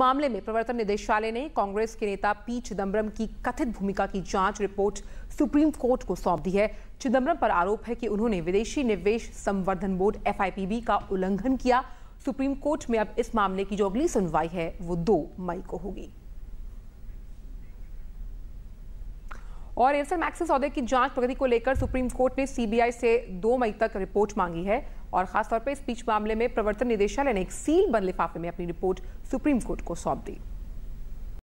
मामले में प्रवर्तन निदेशालय ने कांग्रेस के नेता पी चिदम्बरम की कथित भूमिका की जांच रिपोर्ट सुप्रीम कोर्ट को सौंप दी है चिदम्बरम पर आरोप है कि उन्होंने विदेशी निवेश संवर्धन बोर्ड एफ का उल्लंघन किया सुप्रीम कोर्ट में अब इस मामले की जो अगली सुनवाई है वो दो मई को होगी और एयरसेल मैक्सिस सौदे की जांच प्रगति को लेकर सुप्रीम कोर्ट ने सीबीआई से दो मई तक रिपोर्ट मांगी है और खासतौर पर इस बीच मामले में प्रवर्तन निदेशालय ने एक सील बंद लिफाफे में अपनी रिपोर्ट सुप्रीम कोर्ट को सौंप दी